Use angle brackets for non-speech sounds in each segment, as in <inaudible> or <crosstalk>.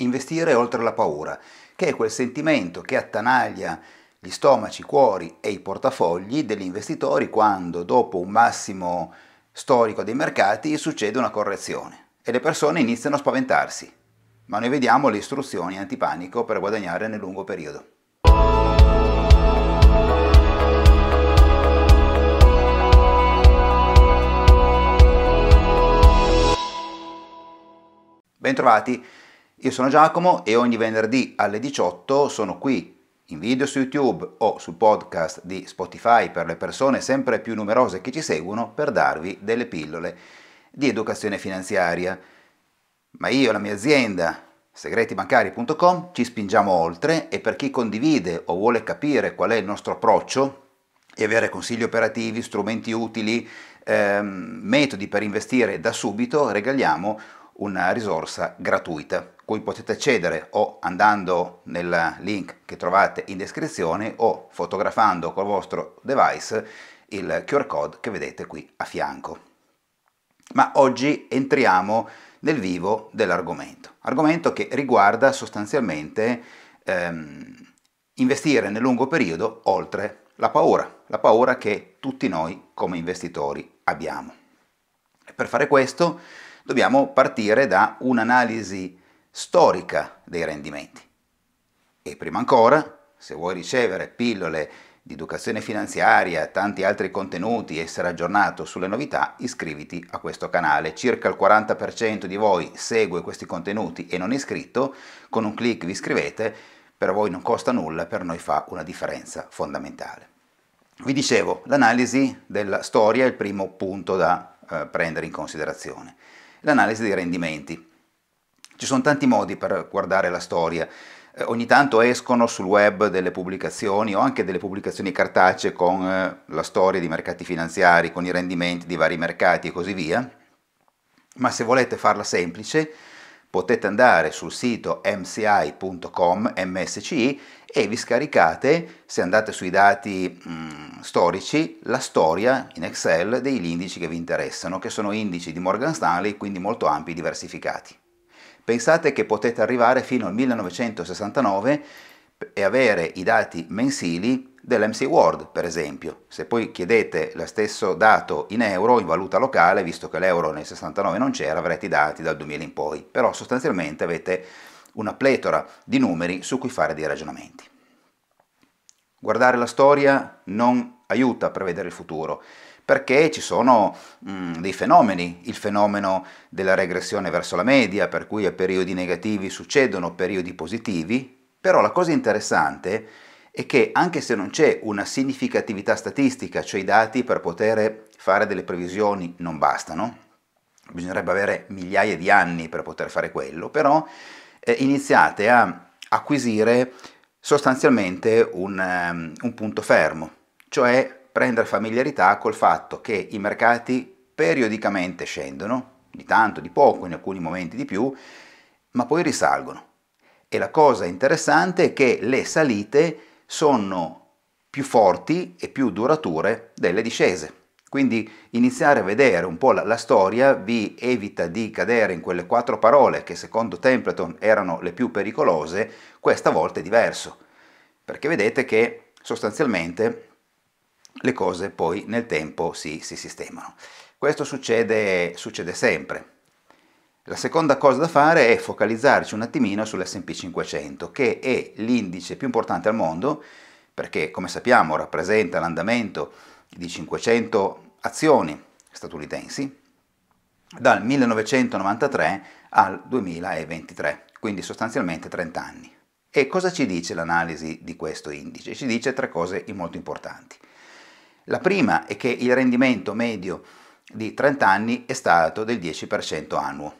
Investire oltre la paura, che è quel sentimento che attanaglia gli stomaci, i cuori e i portafogli degli investitori quando dopo un massimo storico dei mercati succede una correzione e le persone iniziano a spaventarsi. Ma noi vediamo le istruzioni antipanico per guadagnare nel lungo periodo. Bentrovati. Io sono Giacomo e ogni venerdì alle 18 sono qui in video su YouTube o sul podcast di Spotify per le persone sempre più numerose che ci seguono per darvi delle pillole di educazione finanziaria. Ma io e la mia azienda segretibancari.com ci spingiamo oltre e per chi condivide o vuole capire qual è il nostro approccio e avere consigli operativi, strumenti utili, ehm, metodi per investire da subito, regaliamo una risorsa gratuita cui potete accedere o andando nel link che trovate in descrizione o fotografando col vostro device il QR code che vedete qui a fianco. Ma oggi entriamo nel vivo dell'argomento, argomento che riguarda sostanzialmente ehm, investire nel lungo periodo oltre la paura, la paura che tutti noi come investitori abbiamo. E per fare questo dobbiamo partire da un'analisi storica dei rendimenti. E prima ancora, se vuoi ricevere pillole di educazione finanziaria, tanti altri contenuti, essere aggiornato sulle novità, iscriviti a questo canale. Circa il 40% di voi segue questi contenuti e non è iscritto, con un clic vi iscrivete, per voi non costa nulla, per noi fa una differenza fondamentale. Vi dicevo, l'analisi della storia è il primo punto da eh, prendere in considerazione. L'analisi dei rendimenti. Ci sono tanti modi per guardare la storia. Eh, ogni tanto escono sul web delle pubblicazioni o anche delle pubblicazioni cartacee con eh, la storia di mercati finanziari, con i rendimenti di vari mercati e così via. Ma se volete farla semplice, potete andare sul sito mci.com msci e vi scaricate, se andate sui dati mh, mm, storici, la storia in Excel degli indici che vi interessano, che sono indici di Morgan Stanley, quindi molto ampi e diversificati. Pensate che potete arrivare fino al 1969 e avere i dati mensili dell'MC World, per esempio. Se poi chiedete lo stesso dato in euro, in valuta locale, visto che l'euro nel 69 non c'era, avrete i dati dal 2000 in poi, però sostanzialmente avete una pletora di numeri su cui fare dei ragionamenti. Guardare la storia non aiuta a prevedere il futuro, perché ci sono mh, mm, dei fenomeni, il fenomeno della regressione verso la media, per cui a periodi negativi succedono periodi positivi, però la cosa interessante è che anche se non c'è una significatività statistica, cioè i dati per poter fare delle previsioni non bastano, bisognerebbe avere migliaia di anni per poter fare quello, però eh, iniziate a acquisire sostanzialmente un, um, un punto fermo, cioè prendere familiarità col fatto che i mercati periodicamente scendono, di tanto, di poco, in alcuni momenti di più, ma poi risalgono. E la cosa interessante è che le salite sono più forti e più durature delle discese. Quindi iniziare a vedere un po' la, la, storia vi evita di cadere in quelle quattro parole che secondo Templeton erano le più pericolose, questa volta è diverso, perché vedete che sostanzialmente le cose poi nel tempo si, si sistemano. Questo succede, succede sempre. La seconda cosa da fare è focalizzarci un attimino sull'SP 500, che è l'indice più importante al mondo, perché come sappiamo rappresenta l'andamento di 500 azioni statunitensi dal 1993 al 2023, quindi sostanzialmente 30 anni. E cosa ci dice l'analisi di questo indice? Ci dice tre cose molto importanti. La prima è che il rendimento medio di 30 anni è stato del 10% annuo.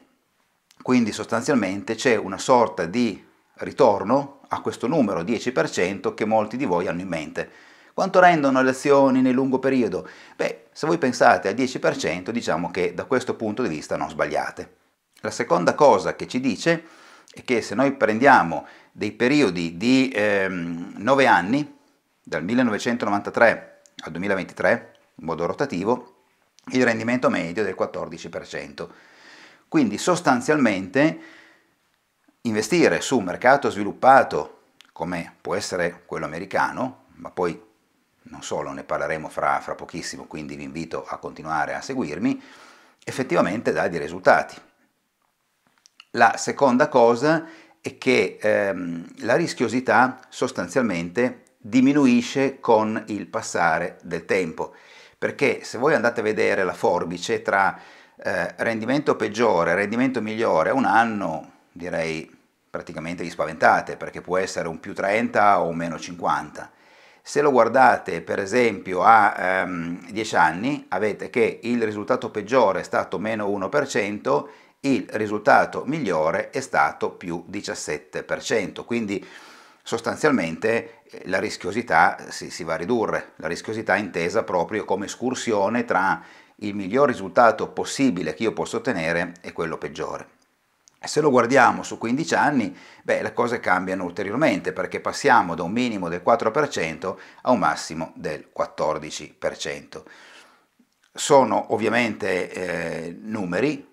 Quindi sostanzialmente c'è una sorta di ritorno a questo numero 10% che molti di voi hanno in mente. Quanto rendono le azioni nel lungo periodo? Beh, se voi pensate al 10%, diciamo che da questo punto di vista non sbagliate. La seconda cosa che ci dice è che se noi prendiamo dei periodi di ehm, 9 anni, dal 1993 al 2023 in modo rotativo il rendimento medio del 14%. Quindi sostanzialmente investire su un mercato sviluppato come può essere quello americano, ma poi non solo, ne parleremo fra, fra pochissimo, quindi vi invito a continuare a seguirmi, effettivamente dà dei risultati. La seconda cosa è che ehm, la rischiosità sostanzialmente diminuisce con il passare del tempo, perché se voi andate a vedere la forbice tra eh, rendimento peggiore e rendimento migliore a un anno, direi praticamente vi spaventate, perché può essere un più 30 o un meno 50. Se lo guardate per esempio a ehm, 10 anni, avete che il risultato peggiore è stato meno 1%, il risultato migliore è stato più 17%. Quindi sostanzialmente eh, la rischiosità si, si va a ridurre, la rischiosità intesa proprio come escursione tra il miglior risultato possibile che io posso ottenere e quello peggiore. se lo guardiamo su 15 anni, beh, le cose cambiano ulteriormente perché passiamo da un minimo del 4% a un massimo del 14%. Sono ovviamente eh, numeri,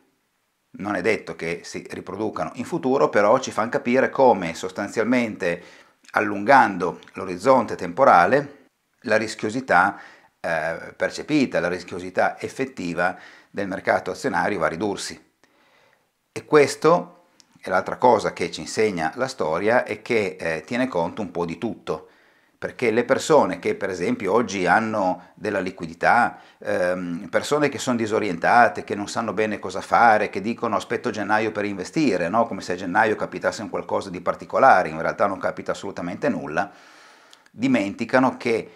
non è detto che si riproducano in futuro, però ci fanno capire come sostanzialmente allungando l'orizzonte temporale la rischiosità eh, percepita, la rischiosità effettiva del mercato azionario va a ridursi. E questo, è l'altra cosa che ci insegna la storia, è che eh, tiene conto un po' di tutto perché le persone che per esempio oggi hanno della liquidità, ehm, persone che sono disorientate, che non sanno bene cosa fare, che dicono aspetto gennaio per investire, no? come se a gennaio capitasse un qualcosa di particolare, in realtà non capita assolutamente nulla, dimenticano che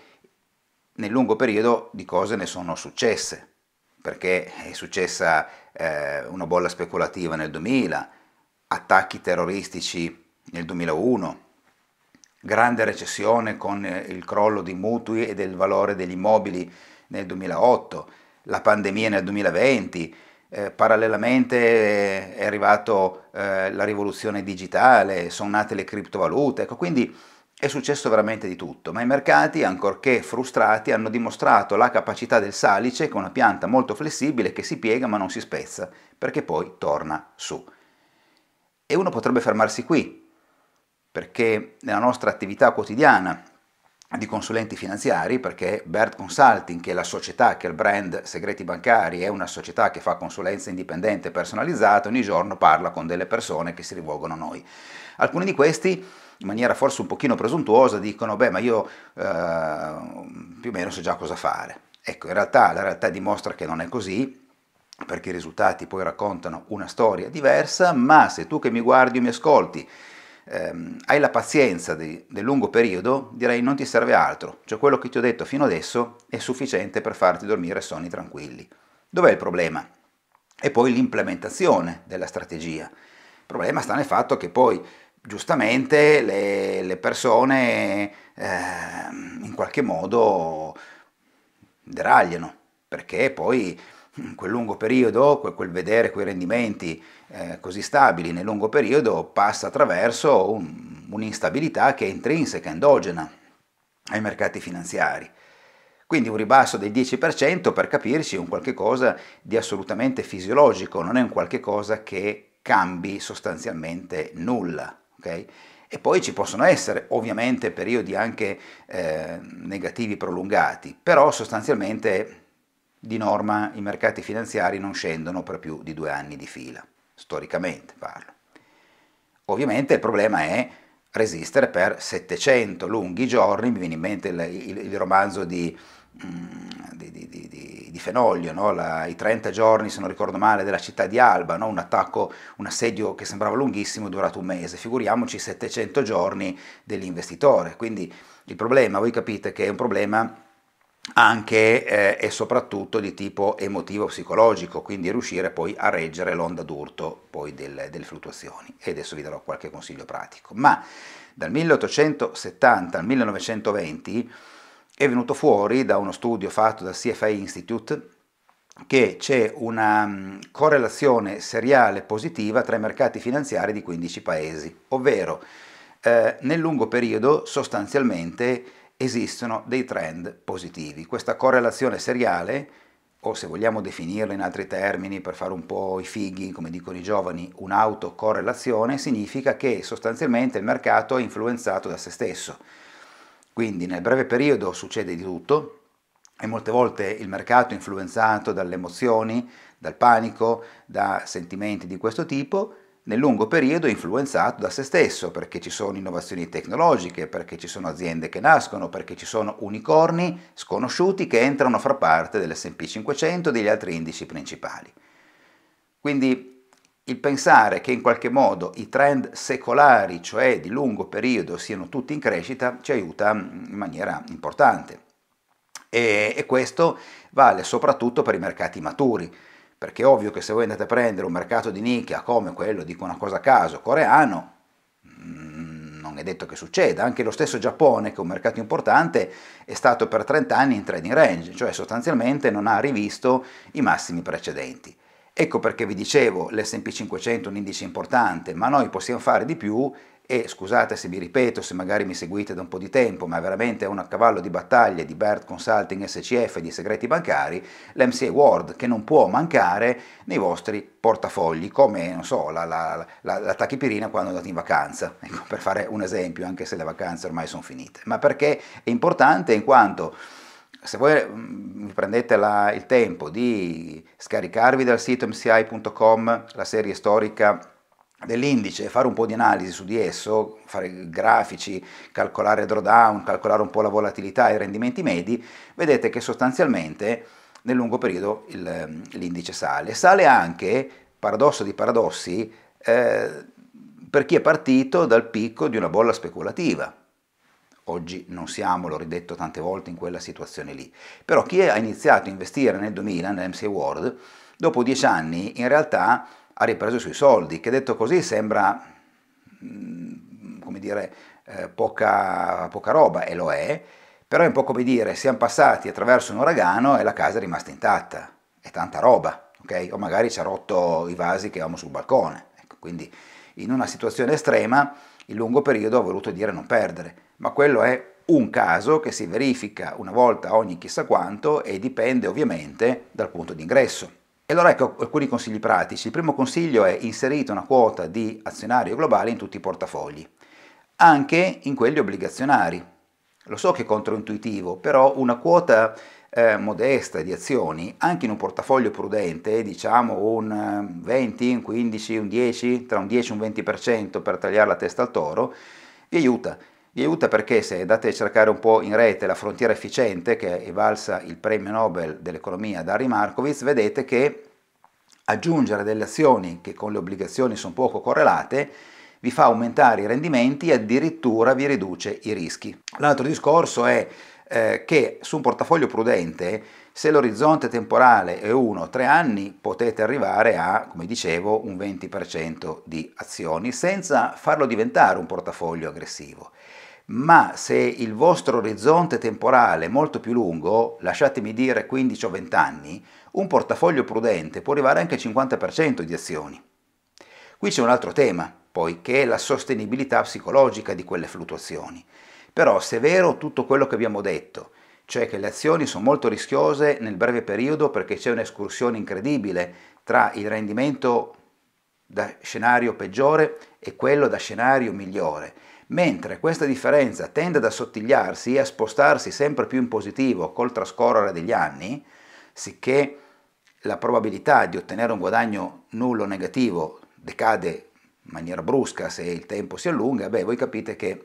nel lungo periodo di cose ne sono successe, perché è successa eh, una bolla speculativa nel 2000, attacchi terroristici nel 2001, grande recessione con eh, il crollo di mutui e del valore degli immobili nel 2008, la pandemia nel 2020, eh, parallelamente eh, è arrivata eh, la rivoluzione digitale, sono nate le criptovalute, ecco quindi è successo veramente di tutto, ma i mercati, ancorché frustrati, hanno dimostrato la capacità del salice, che è una pianta molto flessibile che si piega ma non si spezza, perché poi torna su. E uno potrebbe fermarsi qui, perché nella nostra attività quotidiana di consulenti finanziari, perché Bert Consulting, che è la società, che è il brand Segreti Bancari, è una società che fa consulenza indipendente e personalizzata, ogni giorno parla con delle persone che si rivolgono a noi. Alcuni di questi in maniera forse un pochino presuntuosa dicono beh ma io eh, più o meno so già cosa fare. Ecco, in realtà la realtà dimostra che non è così, perché i risultati poi raccontano una storia diversa, ma se tu che mi guardi o mi ascolti ehm, hai la pazienza di, del lungo periodo, direi non ti serve altro, cioè quello che ti ho detto fino adesso è sufficiente per farti dormire sonni tranquilli. Dov'è il problema? E poi l'implementazione della strategia. Il problema sta nel fatto che poi giustamente le, le persone ehm, in qualche modo deragliano, perché poi quel lungo periodo, quel, vedere quei rendimenti eh, così stabili nel lungo periodo passa attraverso un, un'instabilità che è intrinseca, endogena ai mercati finanziari. Quindi un ribasso del 10% per capirci è un qualche cosa di assolutamente fisiologico, non è un qualche cosa che cambi sostanzialmente nulla. Okay? E poi ci possono essere ovviamente periodi anche eh, negativi prolungati, però sostanzialmente di norma i mercati finanziari non scendono per più di due anni di fila, storicamente parlo. Ovviamente il problema è resistere per 700 lunghi giorni, mi viene in mente il, il, il romanzo di, mm, di, di, di Fenoglio, no? la, i 30 giorni, se non ricordo male, della città di Alba, no? un attacco, un assedio che sembrava lunghissimo, durato un mese, figuriamoci 700 giorni dell'investitore. Quindi il problema, voi capite che è un problema anche eh, e soprattutto di tipo emotivo psicologico, quindi riuscire poi a reggere l'onda d'urto poi del, delle fluttuazioni. E adesso vi darò qualche consiglio pratico. Ma dal 1870 al 1920 è venuto fuori da uno studio fatto dal CFI Institute che c'è una mm, correlazione seriale positiva tra i mercati finanziari di 15 paesi, ovvero eh, nel lungo periodo sostanzialmente esistono dei trend positivi. Questa correlazione seriale, o se vogliamo definirla in altri termini per fare un po' i fighi, come dicono i giovani, un'autocorrelazione, significa che sostanzialmente il mercato è influenzato da se stesso. Quindi nel breve periodo succede di tutto, e molte volte il mercato è influenzato dalle emozioni, dal panico, da sentimenti di questo tipo, nel lungo periodo è influenzato da se stesso, perché ci sono innovazioni tecnologiche, perché ci sono aziende che nascono, perché ci sono unicorni sconosciuti che entrano a far parte dell'SP 500 e degli altri indici principali. Quindi il pensare che in qualche modo i trend secolari, cioè di lungo periodo, siano tutti in crescita, ci aiuta mm, in maniera importante. E, e questo vale soprattutto per i mercati maturi perché è ovvio che se voi andate a prendere un mercato di nicchia come quello, dico una cosa a caso, coreano, mm, non è detto che succeda, anche lo stesso Giappone, che è un mercato importante, è stato per 30 anni in trading range, cioè sostanzialmente non ha rivisto i massimi precedenti. Ecco perché vi dicevo l'SP 500 è un indice importante, ma noi possiamo fare di più e scusate se mi ripeto, se magari mi seguite da un po' di tempo, ma è veramente un cavallo di battaglia di Bert Consulting SCF e di segreti bancari, l'MCA Word che non può mancare nei vostri portafogli, come so, la, la, la, la, tachipirina quando andate in vacanza, ecco, per fare un esempio, anche se le vacanze ormai sono finite. Ma perché è importante in quanto se voi vi mm, prendete la, il tempo di scaricarvi dal sito mci.com la serie storica dell'indice, fare un po' di analisi su di esso, fare grafici, calcolare drawdown, calcolare un po' la volatilità e i rendimenti medi, vedete che sostanzialmente nel lungo periodo il, l'indice sale. Sale anche, paradosso di paradossi, eh, per chi è partito dal picco di una bolla speculativa. Oggi non siamo, l'ho ridetto tante volte, in quella situazione lì. Però chi ha iniziato a investire nel 2000, nell'MC World, dopo dieci anni in realtà ha ripreso i suoi soldi, che detto così sembra, mm, come dire, eh, poca, poca roba, e lo è, però è un po' come dire, siamo passati attraverso un uragano e la casa è rimasta intatta, è tanta roba, ok? O magari ci ha rotto i vasi che avevamo sul balcone, ecco, quindi in una situazione estrema il lungo periodo ha voluto dire non perdere, ma quello è un caso che si verifica una volta ogni chissà quanto e dipende ovviamente dal punto di ingresso. E allora ecco alcuni consigli pratici. Il primo consiglio è inserire una quota di azionario globale in tutti i portafogli, anche in quelli obbligazionari. Lo so che è controintuitivo, però una quota eh, modesta di azioni, anche in un portafoglio prudente, diciamo un 20, eh, un 15, un 10, tra un 10 e un 20% per tagliare la testa al toro, vi aiuta. Vi aiuta perché se andate a cercare un po' in rete la frontiera efficiente che è valsa il premio Nobel dell'economia da Harry Markowitz, vedete che aggiungere delle azioni che con le obbligazioni sono poco correlate vi fa aumentare i rendimenti e addirittura vi riduce i rischi. L'altro discorso è eh, che su un portafoglio prudente, se l'orizzonte temporale è 1-3 anni, potete arrivare a, come dicevo, un 20% di azioni senza farlo diventare un portafoglio aggressivo ma se il vostro orizzonte temporale è molto più lungo, lasciatemi dire 15 o 20 anni, un portafoglio prudente può arrivare anche al 50% di azioni. Qui c'è un altro tema, poiché è la sostenibilità psicologica di quelle fluttuazioni. Però se è vero tutto quello che abbiamo detto, cioè che le azioni sono molto rischiose nel breve periodo perché c'è un'escursione incredibile tra il rendimento da scenario peggiore e quello da scenario migliore, mentre questa differenza tende ad assottigliarsi e a spostarsi sempre più in positivo col trascorrere degli anni, sicché la probabilità di ottenere un guadagno nullo o negativo decade in maniera brusca se il tempo si allunga, beh voi capite che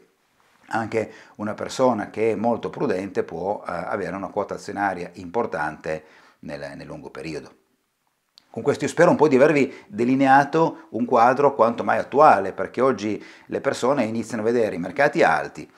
anche una persona che è molto prudente può eh, avere una quota azionaria importante nel, nel lungo periodo. Con questo io spero un po' di avervi delineato un quadro quanto mai attuale, perché oggi le persone iniziano a vedere i mercati alti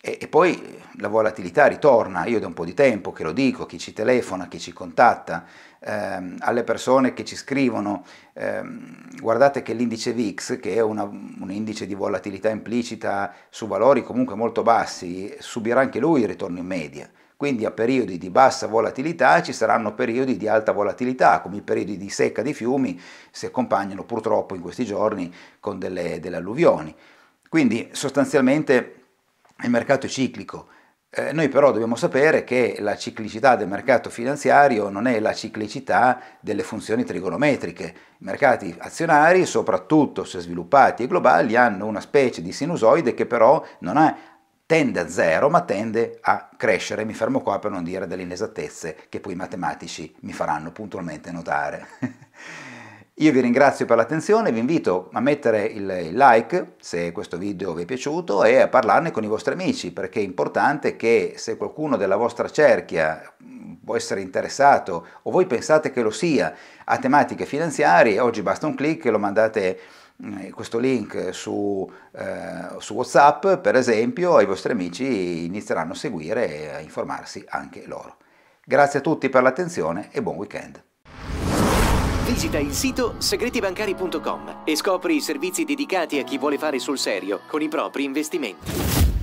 e, e, poi la volatilità ritorna. Io da un po' di tempo che lo dico, chi ci telefona, chi ci contatta, ehm, alle persone che ci scrivono, ehm, guardate che l'indice VIX, che è una, un indice di volatilità implicita su valori comunque molto bassi, subirà anche lui il ritorno in media quindi a periodi di bassa volatilità ci saranno periodi di alta volatilità, come i periodi di secca dei fiumi si accompagnano purtroppo in questi giorni con delle, delle alluvioni. Quindi sostanzialmente il mercato è ciclico. Eh, noi però dobbiamo sapere che la ciclicità del mercato finanziario non è la ciclicità delle funzioni trigonometriche. I mercati azionari, soprattutto se sviluppati e globali, hanno una specie di sinusoide che però non ha tende a zero ma tende a crescere, mi fermo qua per non dire delle inesattezze che poi i matematici mi faranno puntualmente notare. <laughs> Io vi ringrazio per l'attenzione, vi invito a mettere il like se questo video vi è piaciuto e a parlarne con i vostri amici perché è importante che se qualcuno della vostra cerchia mm, può essere interessato o voi pensate che lo sia a tematiche finanziarie, oggi basta un clic e lo mandate eh, questo link su, eh, su, WhatsApp, per esempio, e i vostri amici inizieranno a seguire e a informarsi anche loro. Grazie a tutti per l'attenzione e buon weekend. Visita il sito segretibancari.com e scopri i servizi dedicati a chi vuole fare sul serio con i propri investimenti.